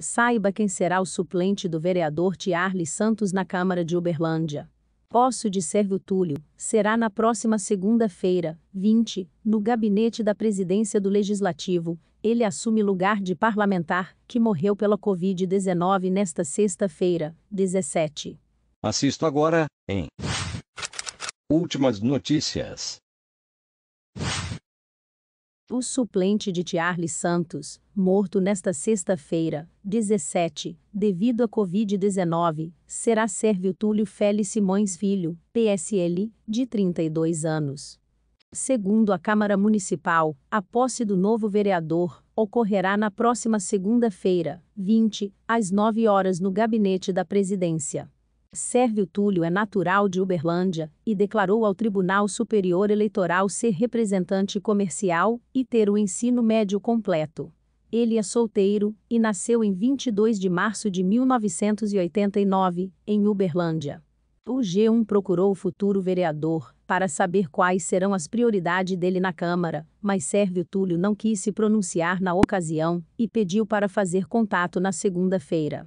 Saiba quem será o suplente do vereador Tiarli Santos na Câmara de Uberlândia. Posso de Sérvio Túlio, será na próxima segunda-feira, 20, no gabinete da presidência do Legislativo. Ele assume lugar de parlamentar, que morreu pela Covid-19 nesta sexta-feira, 17. Assisto agora, em Últimas notícias o suplente de Charles Santos, morto nesta sexta-feira, 17, devido à Covid-19, será Sérvio Túlio Félix Simões Filho, PSL, de 32 anos. Segundo a Câmara Municipal, a posse do novo vereador ocorrerá na próxima segunda-feira, 20, às 9 horas no gabinete da presidência. Sérvio Túlio é natural de Uberlândia e declarou ao Tribunal Superior Eleitoral ser representante comercial e ter o ensino médio completo. Ele é solteiro e nasceu em 22 de março de 1989, em Uberlândia. O G1 procurou o futuro vereador para saber quais serão as prioridades dele na Câmara, mas Sérvio Túlio não quis se pronunciar na ocasião e pediu para fazer contato na segunda-feira